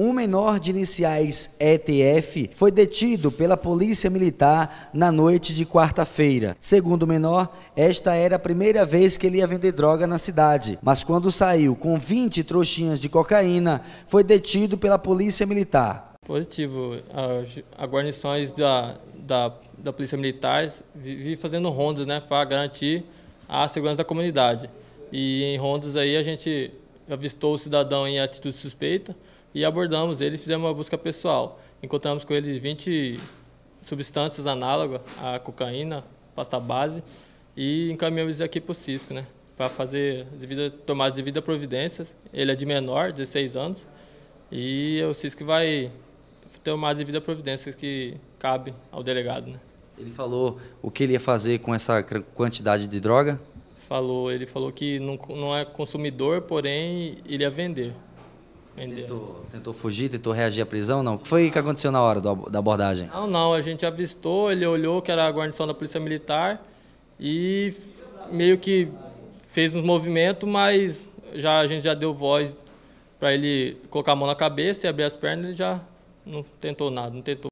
Um menor de iniciais ETF foi detido pela Polícia Militar na noite de quarta-feira. Segundo o menor, esta era a primeira vez que ele ia vender droga na cidade, mas quando saiu com 20 trouxinhas de cocaína, foi detido pela Polícia Militar. Positivo. as guarnições da, da, da Polícia Militar vivem fazendo rondas né, para garantir a segurança da comunidade. E em rondas aí a gente avistou o cidadão em atitude suspeita e abordamos ele e fizemos uma busca pessoal. Encontramos com ele 20 substâncias análogas à cocaína, pasta base, e encaminhamos ele aqui para o Cisco, né? Para fazer devida, tomar devidas providências. Ele é de menor, 16 anos, e é o Cisco vai tomar devidas providências que cabe ao delegado, né? Ele falou o que ele ia fazer com essa quantidade de droga? falou, ele falou que não, não é consumidor, porém ele ia vender. vender. Tentou, tentou fugir, tentou reagir à prisão, não? O que foi que aconteceu na hora do, da abordagem? Não, não, a gente avistou, ele olhou que era a guarnição da Polícia Militar e meio que fez uns movimentos, mas já, a gente já deu voz para ele colocar a mão na cabeça e abrir as pernas, ele já não tentou nada, não tentou.